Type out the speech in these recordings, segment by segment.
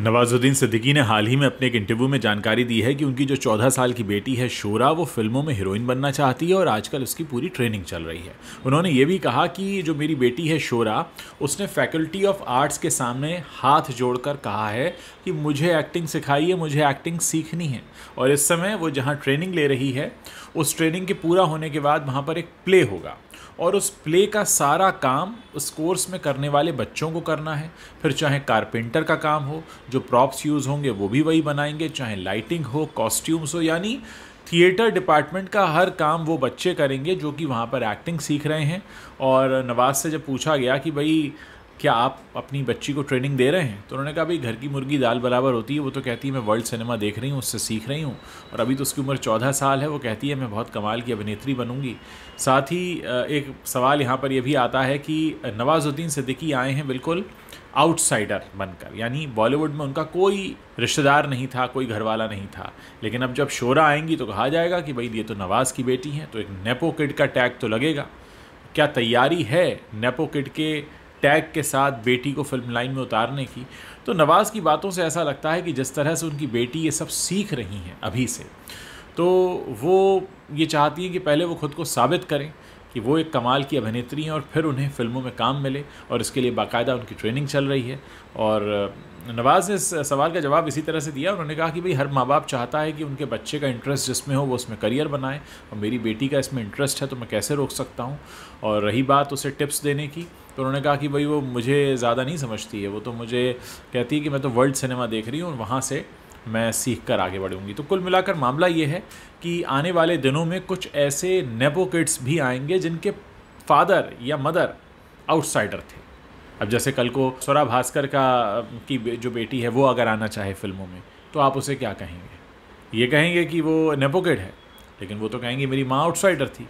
नवाजुद्दीन सिद्दीकी ने हाल ही में अपने एक इंटरव्यू में जानकारी दी है कि उनकी जो 14 साल की बेटी है शोरा वो फिल्मों में हीरोइन बनना चाहती है और आजकल उसकी पूरी ट्रेनिंग चल रही है उन्होंने ये भी कहा कि जो मेरी बेटी है शोरा उसने फैकल्टी ऑफ आर्ट्स के सामने हाथ जोड़कर कहा है कि मुझे एक्टिंग सिखाइए मुझे एक्टिंग सीखनी है और इस समय वो जहाँ ट्रेनिंग ले रही है उस ट्रेनिंग के पूरा होने के बाद वहाँ पर एक प्ले होगा और उस प्ले का सारा काम उस कोर्स में करने वाले बच्चों को करना है फिर चाहे कारपेंटर का काम हो जो प्रॉप्स यूज़ होंगे वो भी वही बनाएंगे चाहे लाइटिंग हो कॉस्ट्यूम्स हो यानी थिएटर डिपार्टमेंट का हर काम वो बच्चे करेंगे जो कि वहाँ पर एक्टिंग सीख रहे हैं और नवाज़ से जब पूछा गया कि भाई क्या आप अपनी बच्ची को ट्रेनिंग दे रहे हैं तो उन्होंने कहा भाई घर की मुर्गी दाल बराबर होती है वो तो कहती है मैं वर्ल्ड सिनेमा देख रही हूँ उससे सीख रही हूँ और अभी तो उसकी उम्र चौदह साल है वो कहती है मैं बहुत कमाल की अभिनेत्री बनूंगी साथ ही एक सवाल यहाँ पर यह भी आता है कि नवाज़ुद्दीन सिद्दीकी आए हैं बिल्कुल आउटसाइडर बनकर यानी बॉलीवुड में उनका कोई रिश्तेदार नहीं था कोई घरवाला नहीं था लेकिन अब जब शोरा आएंगी तो कहा जाएगा कि भाई ये तो नवाज़ की बेटी हैं तो एक नेपो का टैग तो लगेगा क्या तैयारी है नेपो के टैग के साथ बेटी को फिल्म लाइन में उतारने की तो नवाज़ की बातों से ऐसा लगता है कि जिस तरह से उनकी बेटी ये सब सीख रही हैं अभी से तो वो ये चाहती हैं कि पहले वो खुद को साबित करें कि वो एक कमाल की अभिनेत्री हैं और फिर उन्हें फिल्मों में काम मिले और इसके लिए बाकायदा उनकी ट्रेनिंग चल रही है और नवाज़ ने इस सवाल का जवाब इसी तरह से दिया उन्होंने कहा कि भाई हर माँ बाप चाहता है कि उनके बच्चे का इंटरेस्ट जिसमें हो वो उसमें करियर बनाए और मेरी बेटी का इसमें इंटरेस्ट है तो मैं कैसे रोक सकता हूँ और रही बात उसे टिप्स देने की तो उन्होंने कहा कि भाई वो मुझे ज़्यादा नहीं समझती है वो तो मुझे कहती है कि मैं तो वर्ल्ड सिनेमा देख रही हूँ और वहाँ से मैं सीख कर आगे बढ़ूँगी तो कुल मिलाकर मामला ये है कि आने वाले दिनों में कुछ ऐसे नेपो किड्स भी आएंगे जिनके फादर या मदर आउटसाइडर थे अब जैसे कल को स्वरा भास्कर का की जो बेटी है वो अगर आना चाहे फिल्मों में तो आप उसे क्या कहेंगे ये कहेंगे कि वो नेपोकेट है लेकिन वो तो कहेंगे मेरी माँ आउटसाइडर थी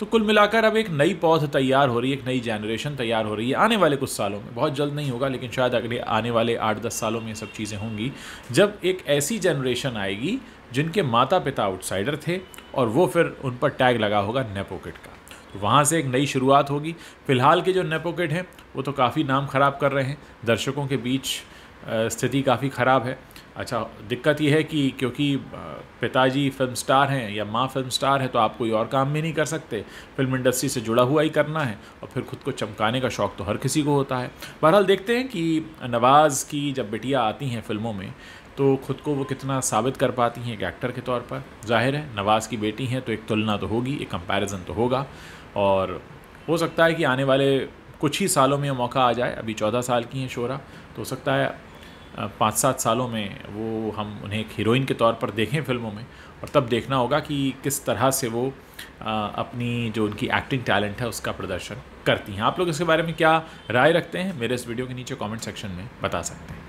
तो कुल मिलाकर अब एक नई पौध तैयार हो रही है एक नई जनरेशन तैयार हो रही है आने वाले कुछ सालों में बहुत जल्द नहीं होगा लेकिन शायद अगले आने वाले आठ दस सालों में ये सब चीज़ें होंगी जब एक ऐसी जनरेशन आएगी जिनके माता पिता आउटसाइडर थे और वो फिर उन पर टैग लगा होगा नेपोकेट का तो वहाँ से एक नई शुरुआत होगी फिलहाल के जो नेपोकेट हैं वो तो काफ़ी नाम खराब कर रहे हैं दर्शकों के बीच स्थिति काफ़ी ख़राब है अच्छा दिक्कत यह है कि क्योंकि पिताजी फिल्म स्टार हैं या माँ फिल्म स्टार है तो आप कोई और काम भी नहीं कर सकते फिल्म इंडस्ट्री से जुड़ा हुआ ही करना है और फिर खुद को चमकाने का शौक़ तो हर किसी को होता है बहरहाल देखते हैं कि नवाज़ की जब बेटियाँ आती हैं फिल्मों में तो खुद को वो कितना साबित कर पाती हैं एक एक्टर के तौर पर जाहिर है नवाज़ की बेटी हैं तो एक तुलना तो होगी एक कंपैरिजन तो होगा और हो सकता है कि आने वाले कुछ ही सालों में मौका आ जाए अभी चौदह साल की हैं शोरा तो हो सकता है पाँच सात सालों में वो हम उन्हें एक हीरोइन के तौर पर देखें फिल्मों में और तब देखना होगा कि किस तरह से वो अपनी जो उनकी एक्टिंग टैलेंट है उसका प्रदर्शन करती हैं आप लोग इसके बारे में क्या राय रखते हैं मेरे इस वीडियो के नीचे कमेंट सेक्शन में बता सकते हैं